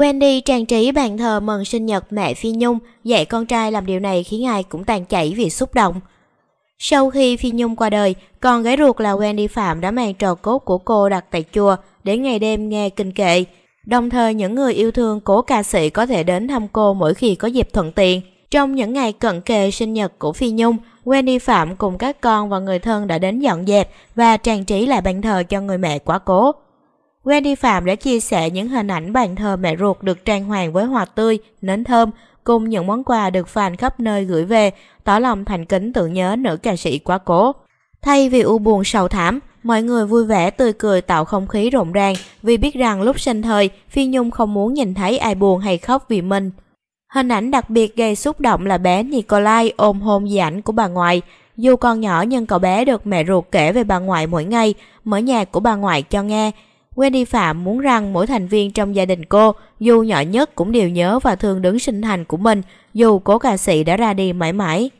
Wendy trang trí bàn thờ mừng sinh nhật mẹ Phi Nhung, dạy con trai làm điều này khiến ai cũng tàn chảy vì xúc động. Sau khi Phi Nhung qua đời, con gái ruột là Wendy Phạm đã mang trò cốt của cô đặt tại chùa để ngày đêm nghe kinh kệ. Đồng thời những người yêu thương cố ca sĩ có thể đến thăm cô mỗi khi có dịp thuận tiện. Trong những ngày cận kề sinh nhật của Phi Nhung, Wendy Phạm cùng các con và người thân đã đến dọn dẹp và trang trí lại bàn thờ cho người mẹ quá cố. Wendy Phạm đã chia sẻ những hình ảnh bàn thờ mẹ ruột được trang hoàng với hoa tươi, nến thơm, cùng những món quà được fan khắp nơi gửi về, tỏ lòng thành kính tưởng nhớ nữ ca sĩ quá cố. Thay vì u buồn sầu thảm, mọi người vui vẻ tươi cười tạo không khí rộn ràng vì biết rằng lúc sinh thời, Phi Nhung không muốn nhìn thấy ai buồn hay khóc vì mình. Hình ảnh đặc biệt gây xúc động là bé Nikolai ôm hôn di ảnh của bà ngoại. Dù còn nhỏ nhưng cậu bé được mẹ ruột kể về bà ngoại mỗi ngày, mở nhạc của bà ngoại cho nghe, Wendy Phạm muốn rằng mỗi thành viên trong gia đình cô, dù nhỏ nhất cũng đều nhớ và thương đứng sinh thành của mình, dù cố ca sĩ đã ra đi mãi mãi.